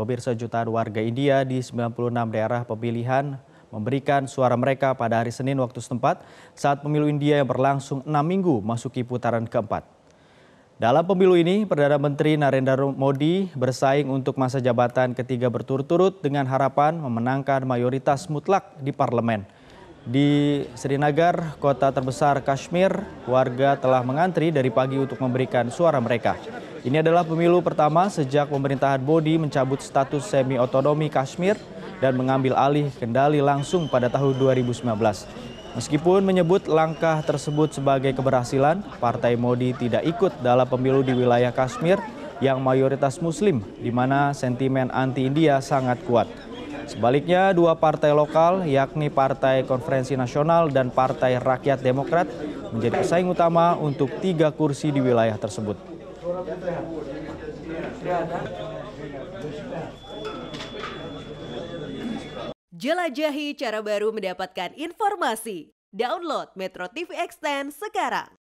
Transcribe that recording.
Pemirsa jutaan warga India di 96 daerah pemilihan memberikan suara mereka pada hari Senin waktu setempat saat pemilu India yang berlangsung 6 minggu masuki putaran keempat. Dalam pemilu ini, Perdana Menteri Narendra Modi bersaing untuk masa jabatan ketiga berturut-turut dengan harapan memenangkan mayoritas mutlak di parlemen. Di Srinagar, kota terbesar Kashmir, warga telah mengantri dari pagi untuk memberikan suara mereka. Ini adalah pemilu pertama sejak pemerintahan Modi mencabut status semi otonomi Kashmir dan mengambil alih kendali langsung pada tahun 2019. Meskipun menyebut langkah tersebut sebagai keberhasilan, Partai Modi tidak ikut dalam pemilu di wilayah Kashmir yang mayoritas muslim di mana sentimen anti-India sangat kuat. Sebaliknya, dua partai lokal, yakni Partai Konferensi Nasional dan Partai Rakyat Demokrat, menjadi pesaing utama untuk tiga kursi di wilayah tersebut. Jelajahi cara baru mendapatkan informasi. Download Metro TV Extend sekarang.